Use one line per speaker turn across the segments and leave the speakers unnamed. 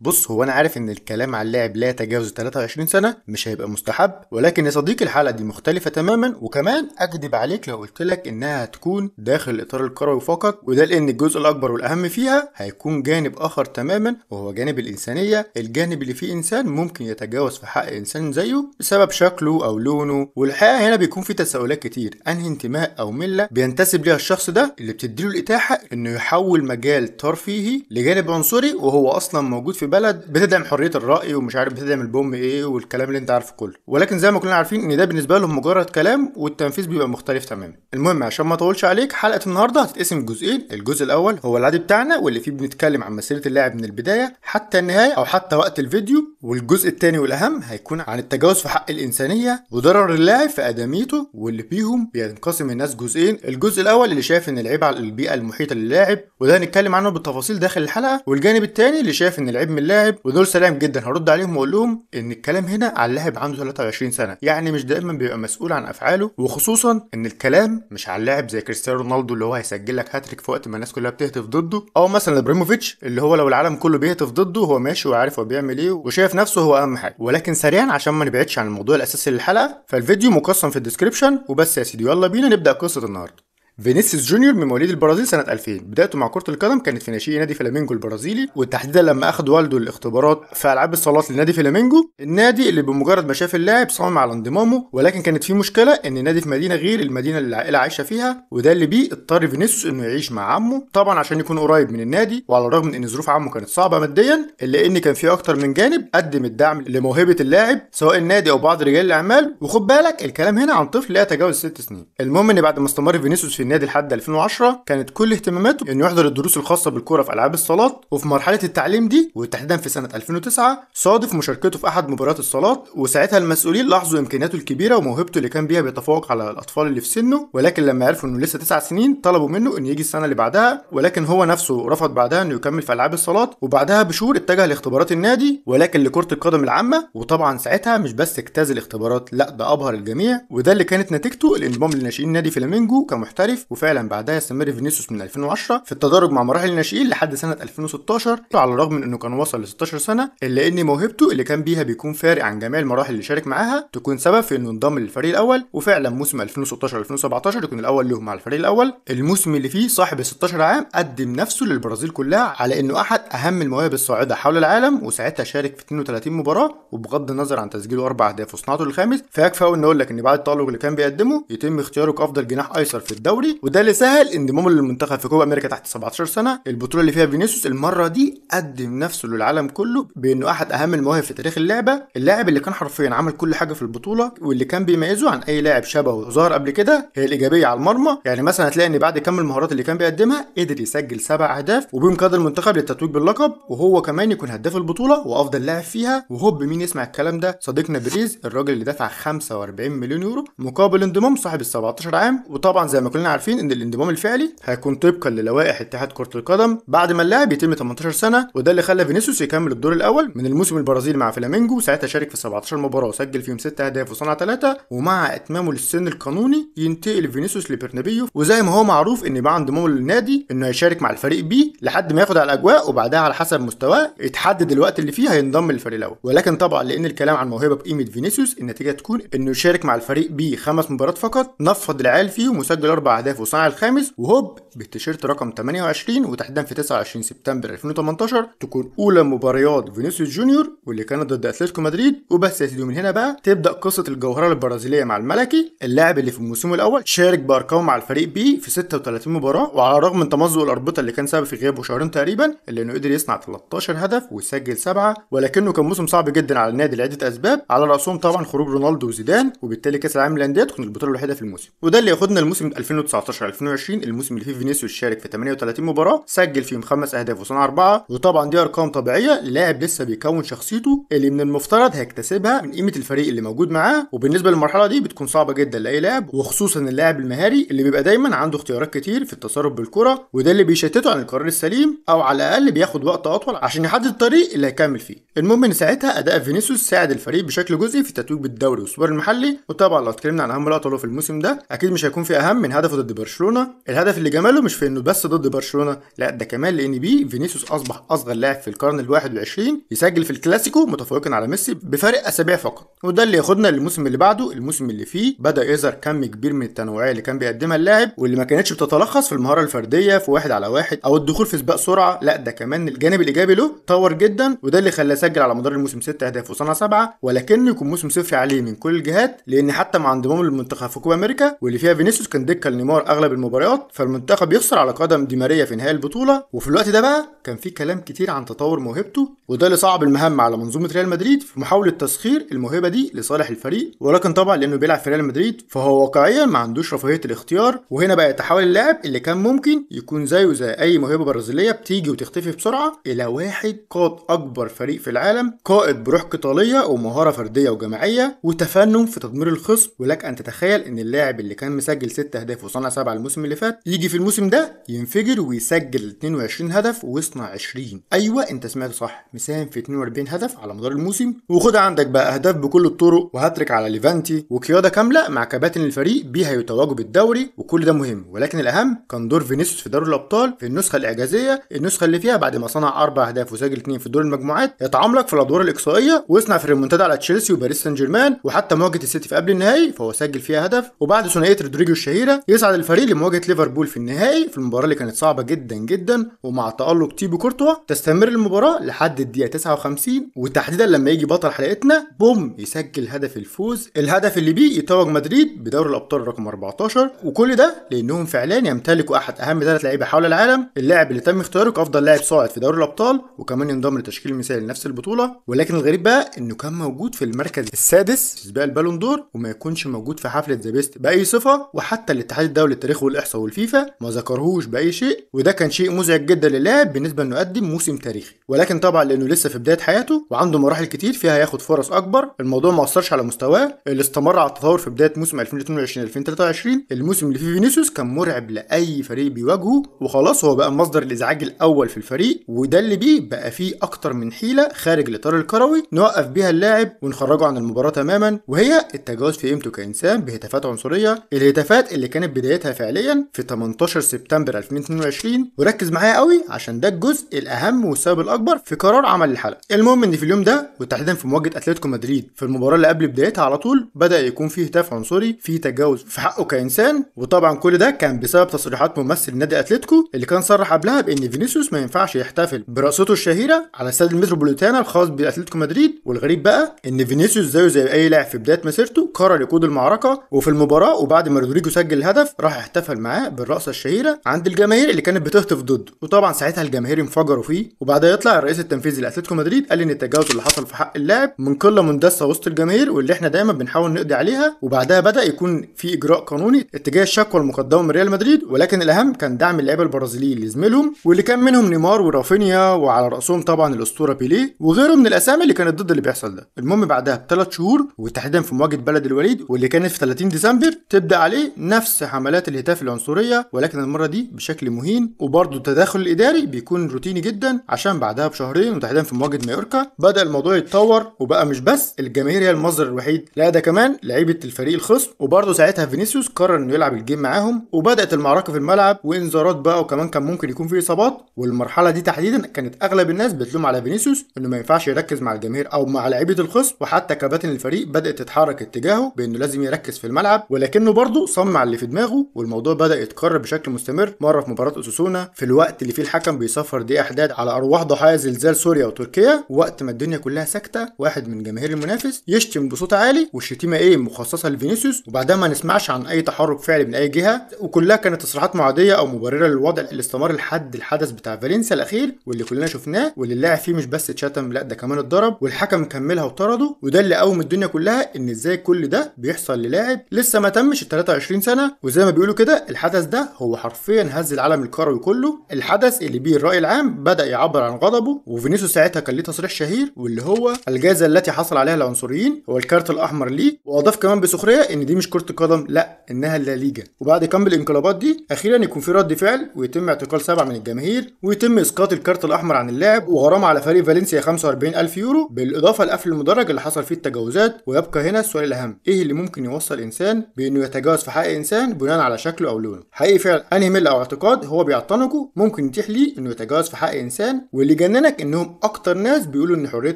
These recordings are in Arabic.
بص هو انا عارف ان الكلام على اللاعب لا يتجاوز 23 سنه مش هيبقى مستحب ولكن يا صديقي الحلقه دي مختلفه تماما وكمان اكذب عليك لو قلت لك انها هتكون داخل الاطار الكروي فقط وده لان الجزء الاكبر والاهم فيها هيكون جانب اخر تماما وهو جانب الانسانيه الجانب اللي فيه انسان ممكن يتجاوز في حق انسان زيه بسبب شكله او لونه والحقيقه هنا بيكون في تساؤلات كتير انهي انتماء او مله بينتسب ليها الشخص ده اللي بتديله الاتاحه انه يحول مجال ترفيهي لجانب عنصري وهو اصلا موجود في في بلد بتدعم حريه الراي ومش عارف بتدعم البوم ايه والكلام اللي انت عارفه كله ولكن زي ما كلنا عارفين ان ده بالنسبه لهم مجرد كلام والتنفيذ بيبقى مختلف تماما المهم عشان ما اطولش عليك حلقه النهارده هتتقسم جزئين الجزء الاول هو العادي بتاعنا واللي فيه بنتكلم عن مسيره اللاعب من البدايه حتى النهايه او حتى وقت الفيديو والجزء الثاني والاهم هيكون عن التجاوز في حق الانسانيه وضرر اللاعب في ادميته واللي فيهم بينقسم الناس جزئين الجزء الاول اللي شايف ان العيب على البيئه المحيطه للاعب وده هنتكلم عنه بالتفاصيل داخل الحلقه والجانب الثاني اللي شايف ان العيب من اللاعب ودول سلام جدا هرد عليهم واقول لهم ان الكلام هنا على اللاعب عنده 23 سنه يعني مش دائما بيبقى مسؤول عن افعاله وخصوصا ان الكلام مش على اللاعب زي كريستيانو رونالدو اللي هو هيسجل لك هاتريك في وقت ما الناس كلها بتهتف ضده او مثلا ابراهيموفيتش اللي هو لو العالم كله بيهتف ضده هو ماشي وعارف هو بيعمل ايه وشايف نفسه هو اهم حاجه ولكن سريعا عشان ما نبعدش عن الموضوع الاساسي للحلقه فالفيديو مقسم في الديسكربشن وبس يا سيدي يلا بينا نبدا قصه النهارده فينيسيوس جونيور من مواليد البرازيل سنة 2000 بدايته مع كرة القدم كانت في ناشئي نادي فلامينجو البرازيلي وتحديدا لما أخذ والده الاختبارات في ألعاب الصالات لنادي فلامينجو النادي اللي بمجرد ما شاف اللاعب صمم على انضمامه ولكن كانت في مشكلة إن النادي في مدينة غير المدينة اللي العائلة عايشة فيها وده اللي بيه اضطر فينيسيوس إنه يعيش مع عمه طبعا عشان يكون قريب من النادي وعلى الرغم من إن ظروف عمه كانت صعبة ماديا إلا إن كان في أكتر من جانب قدم الدعم لموهبة اللاعب سواء النادي أو بعض رجال الأعمال وخد بالك الكلام هنا عن طفل لا يتجاوز ست سنين المهم إن بعد ما استمر فينيسيوس في النادي لحد 2010 كانت كل اهتماماته انه يحضر الدروس الخاصه بالكوره في العاب الصالات وفي مرحله التعليم دي وتحديدا في سنه 2009 صادف مشاركته في احد مباريات الصالات وساعتها المسؤولين لاحظوا امكانياته الكبيره وموهبته اللي كان بيها بيتفوق على الاطفال اللي في سنه ولكن لما عرفوا انه لسه تسع سنين طلبوا منه انه يجي السنه اللي بعدها ولكن هو نفسه رفض بعدها انه يكمل في العاب الصالات وبعدها بشهور اتجه لاختبارات النادي ولكن لكره القدم العامه وطبعا ساعتها مش بس اجتاز الاختبارات لا ده ابهر الجميع وده اللي كانت نتيجته الانضمام لناشئين نادي فلامينجو كمحترف 2000 وفعلا بعدها استمر فينيسيوس من 2010 في التدرج مع مراحل الناشئين لحد سنه 2016 على الرغم من انه كان وصل ل 16 سنه الا ان موهبته اللي كان بيها بيكون فارق عن جميع المراحل اللي شارك معاها تكون سبب في انه انضم للفريق الاول وفعلا موسم 2016 2017 يكون الاول لهم مع الفريق الاول الموسم اللي فيه صاحب 16 عام قدم نفسه للبرازيل كلها على انه احد اهم المواهب الصاعده حول العالم وساعتها شارك في 32 مباراه وبغض النظر عن تسجيله اربع اهداف وصناعته الخامس فيكفى ان اقول لك ان بعد التالق اللي كان بيقدمه يتم اختياره كافضل جناح ايسر في الدوري الدوري وده اللي سهل انضمامه للمنتخب في كوبا امريكا تحت 17 سنه البطوله اللي فيها فينيسيوس المره دي قدم نفسه للعالم كله بانه احد اهم المواهب في تاريخ اللعبه اللاعب اللي كان حرفيا عمل كل حاجه في البطوله واللي كان بيميزه عن اي لاعب شبهه ظهر قبل كده هي الايجابيه على المرمى يعني مثلا هتلاقي ان بعد كم المهارات اللي كان بيقدمها قدر يسجل سبع اهداف وبهم قاد المنتخب للتتويج باللقب وهو كمان يكون هداف البطوله وافضل لاعب فيها وهوب مين يسمع الكلام ده صديقنا بريز الراجل اللي دفع 45 مليون يورو مقابل انضمام صاحب ال 17 عام وطبعا زي ما كلنا عارفين ان الانضمام الفعلي هيكون طبقا للوائح اتحاد كره القدم بعد ما اللاعب يتم 18 سنه وده اللي خلى فينيسيوس يكمل الدور الاول من الموسم البرازيلي مع فلامينجو ساعتها شارك في 17 مباراه وسجل فيهم 6 اهداف وصنع 3 ومع اتمامه للسن القانوني ينتقل فينيسيوس لبرنابيو وزي ما هو معروف ان مع انضمامه للنادي انه هيشارك مع الفريق بي لحد ما ياخد على الاجواء وبعدها على حسب مستواه يتحدد الوقت اللي فيه هينضم للفريق الاول ولكن طبعا لان الكلام عن موهبه بقيمه فينيسيوس النتيجه تكون انه يشارك مع الفريق بي خمس مباريات فقط نفض العيال فيه ومسجل اربع اهدافه صنع الخامس وهوب بالتيشيرت رقم 28 وتحديدا في 29 سبتمبر 2018 تكون اولى مباريات فينيسيوس جونيور واللي كانت ضد اتلتيكو مدريد وبس يا سيدي من هنا بقى تبدا قصه الجوهره البرازيليه مع الملكي اللاعب اللي في الموسم الاول شارك بارقام مع الفريق بي في 36 مباراه وعلى الرغم من تمزق الاربطه اللي كان سبب في غيابه شهرين تقريبا الا انه قدر يصنع 13 هدف ويسجل سبعه ولكنه كان موسم صعب جدا على النادي لعده اسباب على راسهم طبعا خروج رونالدو وزيدان وبالتالي كاس العالم للانديه تكون البطوله الوحيده في الموسم وده اللي ياخدنا لموسم 2019 2019 2020 الموسم اللي فيه فينيسيوس شارك في 38 مباراه سجل فيهم خمس اهداف وصنع اربعه وطبعا دي ارقام طبيعيه لاعب لسه بيكون شخصيته اللي من المفترض هيكتسبها من قيمه الفريق اللي موجود معاه وبالنسبه للمرحله دي بتكون صعبه جدا لاي لاعب وخصوصا اللاعب المهاري اللي بيبقى دايما عنده اختيارات كتير في التصرف بالكره وده اللي بيشتته عن القرار السليم او على الاقل بياخد وقت اطول عشان يحدد الطريق اللي هيكمل فيه المهم ان ساعتها اداء فينيسيوس ساعد الفريق بشكل جزئي في تتويج بالدوري والسوبر المحلي وطبعا لو اتكلمنا عن اهم لقطه له في الموسم ده اكيد مش هيكون في اهم من هدف ضد برشلونه الهدف اللي جماله مش في انه بس ضد برشلونه لا ده كمان لان بي فينيسيوس اصبح اصغر لاعب في القرن ال21 يسجل في الكلاسيكو متفوقا على ميسي بفارق اسابيع فقط وده اللي ياخدنا للموسم اللي بعده الموسم اللي فيه بدا يظهر كم كبير من التنوعيه اللي كان بيقدمها اللاعب واللي ما كانتش بتتلخص في المهاره الفرديه في واحد على واحد او الدخول في سباق سرعه لا ده كمان الجانب الايجابي له طور جدا وده اللي خلاه سجل على مدار الموسم 6 اهداف وصنع 7 ولكنه يكون موسم صفر عليه من كل الجهات لان حتى مع انضمام المنتخب في كوبا امريكا واللي فيها فينيسيوس كان دكه نيمار اغلب المباريات فالمنتخب يخسر على قدم دي ماريا في نهائي البطولة وفي الوقت ده بقى كان في كلام كتير عن تطور موهبته وده اللي صعب المهمة على منظومة ريال مدريد في محاولة تسخير الموهبة دي لصالح الفريق ولكن طبعا لانه بيلعب في ريال مدريد فهو واقعيا ما عندوش رفاهية الاختيار وهنا بقى يتحول اللاعب اللي كان ممكن يكون زيه زي اي موهبة برازيلية بتيجي وتختفي بسرعة الى واحد قاد اكبر فريق في العالم قائد بروح قتالية ومهارة فردية وجماعية وتفنن في تدمير الخصم ولك ان تتخيل ان اللاعب اللي كان مسجل ست اهداف صنع سبعة الموسم اللي فات يجي في الموسم ده ينفجر ويسجل 22 هدف ويصنع 20 ايوه انت سمعت صح مساهم في 42 هدف على مدار الموسم وخد عندك بقى اهداف بكل الطرق وهاتريك على ليفانتي وقياده كامله مع كباتن الفريق بيها يتواجوا بالدوري وكل ده مهم ولكن الاهم كان دور فينيسيوس في دوري الابطال في النسخه الاعجازيه النسخه اللي فيها بعد ما صنع اربع اهداف وسجل اثنين في دور المجموعات يتعاملك في الادوار الاقصائيه ويصنع في ريمونتادا على تشيلسي وباريس سان جيرمان وحتى مواجهه السيتي في قبل النهائي فهو سجل فيها هدف وبعد ثنائيه رودريجو الشهيره يسعى يسعد الفريق لمواجهه ليفربول في النهائي في المباراه اللي كانت صعبه جدا جدا ومع تالق تيبو كورتوا تستمر المباراه لحد الدقيقه 59 وتحديدا لما يجي بطل حلقتنا بوم يسجل هدف الفوز الهدف اللي بيه يتوج مدريد بدوري الابطال رقم 14 وكل ده لانهم فعلا يمتلكوا احد اهم ثلاث لعيبه حول العالم اللاعب اللي تم اختياره كافضل لاعب صاعد في دوري الابطال وكمان ينضم لتشكيل مثالي لنفس البطوله ولكن الغريب بقى انه كان موجود في المركز السادس في سباق البالون دور وما يكونش موجود في حفله ذا بيست باي صفه وحتى الاتحاد الدولي للتاريخ والاحصاء والفيفا ما ذكرهوش باي شيء وده كان شيء مزعج جدا للاعب بالنسبه انه يقدم موسم تاريخي ولكن طبعا لانه لسه في بدايه حياته وعنده مراحل كتير فيها هياخد فرص اكبر الموضوع ما اثرش على مستواه اللي استمر على التطور في بدايه موسم 2022 2023 الموسم اللي فيه فينيسيوس كان مرعب لاي فريق بيواجهه وخلاص هو بقى مصدر الازعاج الاول في الفريق وده اللي بيه بقى فيه اكتر من حيله خارج الاطار الكروي نوقف بيها اللاعب ونخرجه عن المباراه تماما وهي التجاوز في قيمته كانسان بهتافات عنصريه الهتافات اللي كانت بدايتها فعليا في 18 سبتمبر 2022 وركز معايا قوي عشان ده الجزء الاهم والسبب الاكبر في قرار عمل الحلقه المهم ان في اليوم ده وتحديدا في مواجهه اتلتيكو مدريد في المباراه اللي قبل بدايتها على طول بدا يكون فيه هتاف عنصري في تجاوز في حقه كانسان وطبعا كل ده كان بسبب تصريحات ممثل نادي اتلتيكو اللي كان صرح قبلها بان فينيسيوس ما ينفعش يحتفل برقصته الشهيره على استاد المتروبوليتانا الخاص باتلتيكو مدريد والغريب بقى ان فينيسيوس زيه زي اي لاعب في بدايه مسيرته قرر يقود المعركه وفي المباراه وبعد ما رودريجو سجل الهدف راح احتفل معاه بالرقصه الشهيره عند الجماهير اللي كانت بتهتف ضده وطبعا ساعتها الجماهير انفجروا فيه وبعدها يطلع الرئيس التنفيذي لاتلتيكو مدريد قال ان التجاوز اللي حصل في حق اللاعب من قله مندسه وسط الجماهير واللي احنا دايما بنحاول نقضي عليها وبعدها بدا يكون في اجراء قانوني اتجاه الشكوى المقدمه من ريال مدريد ولكن الاهم كان دعم اللعيبه البرازيليين لزميلهم واللي كان منهم نيمار ورافينيا وعلى راسهم طبعا الاسطوره بيليه وغيره من الاسامي اللي كانت ضد اللي بيحصل ده المهم بعدها بثلاث شهور وتحديدا في مواجهه بلد الوليد واللي كانت في 30 ديسمبر تبدا عليه نفس حماس حملات الهتاف العنصرية ولكن المرة دي بشكل مهين وبرضه التداخل الإداري بيكون روتيني جدا عشان بعدها بشهرين وتحديدا في مواجهة مايوركا بدأ الموضوع يتطور وبقى مش بس الجماهير هي المصدر الوحيد لا ده كمان لعيبة الفريق الخصم وبرضه ساعتها فينيسيوس قرر إنه يلعب الجيم معاهم وبدأت المعركة في الملعب وإنذارات بقى وكمان كان ممكن يكون في إصابات والمرحلة دي تحديدا كانت أغلب الناس بتلوم على فينيسيوس إنه ما ينفعش يركز مع الجماهير أو مع لعيبة الخصم وحتى كباتن الفريق بدأت تتحرك اتجاهه بإنه لازم يركز في الملعب ولكنه برضه صمع اللي في دماغه دماغه والموضوع بدا يتكرر بشكل مستمر مره في مباراه اسوسونا في الوقت اللي فيه الحكم بيصفر دي احداد على ارواح ضحايا زلزال سوريا وتركيا وقت ما الدنيا كلها ساكته واحد من جماهير المنافس يشتم بصوت عالي والشتيمه ايه مخصصه لفينيسيوس وبعدها ما نسمعش عن اي تحرك فعلي من اي جهه وكلها كانت تصريحات معاديه او مبرره للوضع اللي استمر لحد الحدث بتاع فالنسيا الاخير واللي كلنا شفناه واللي اللاعب فيه مش بس اتشتم لا ده كمان اتضرب والحكم كملها وطرده وده اللي قوم الدنيا كلها ان ازاي كل ده بيحصل للاعب لسه ما تمش ال 23 سنه زي ما بيقولوا كده الحدث ده هو حرفيا هز العالم الكروي كله الحدث اللي بيه الرأي العام بدأ يعبر عن غضبه وفينيسيوس ساعتها كان ليه تصريح شهير واللي هو الجائزة التي حصل عليها العنصريين هو الكارت الأحمر ليه وأضاف كمان بسخرية إن دي مش كرة قدم لا إنها اللا ليجا وبعد كم الانقلابات دي أخيرا يكون في رد فعل ويتم اعتقال سبعة من الجماهير ويتم إسقاط الكارت الأحمر عن اللاعب وغرامة على فريق فالنسيا 45000 يورو بالإضافة لقفل المدرج اللي حصل فيه التجاوزات ويبقى هنا السؤال الأهم إيه اللي ممكن يوصل إنسان بإنه يتجاوز في حق إنسان بناء على شكله او لونه حقيقي فعلا انهي ميل او اعتقاد هو بيعتنقه ممكن يتيح ليه انه يتجاوز في حق انسان واللي جننك انهم اكتر ناس بيقولوا ان حريه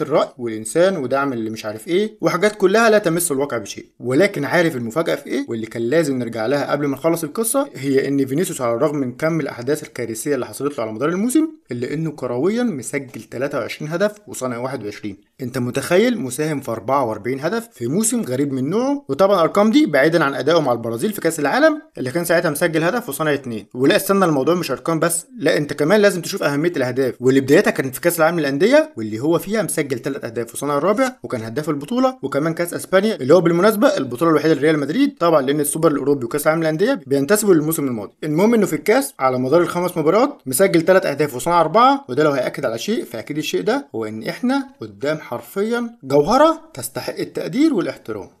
الراي والانسان ودعم اللي مش عارف ايه وحاجات كلها لا تمس الواقع بشيء ولكن عارف المفاجاه في ايه واللي كان لازم نرجع لها قبل ما نخلص القصه هي ان فينيسيوس على الرغم من كم الاحداث الكارثيه اللي حصلت له على مدار الموسم الا انه كرويا مسجل 23 هدف وصنع 21 انت متخيل مساهم في 44 هدف في موسم غريب من نوعه وطبعا الارقام دي بعيدا عن ادائه مع البرازيل في كاس العالم اللي كان ساعتها مسجل هدف وصنع اثنين ولا استنى الموضوع مش ارقام بس لا انت كمان لازم تشوف اهميه الاهداف واللي بدايتها كانت في كاس العالم للانديه واللي هو فيها مسجل ثلاث اهداف وصنع الرابع وكان هداف البطوله وكمان كاس اسبانيا اللي هو بالمناسبه البطوله الوحيده لريال مدريد طبعا لان السوبر الاوروبي وكاس العالم للانديه بينتسبوا للموسم الماضي المهم انه في الكاس على مدار الخمس مباريات مسجل ثلاث اهداف وصنع اربعه وده لو هياكد على شيء فاكيد الشيء ده هو ان احنا قدام حرفيا جوهرة تستحق التقدير والاحترام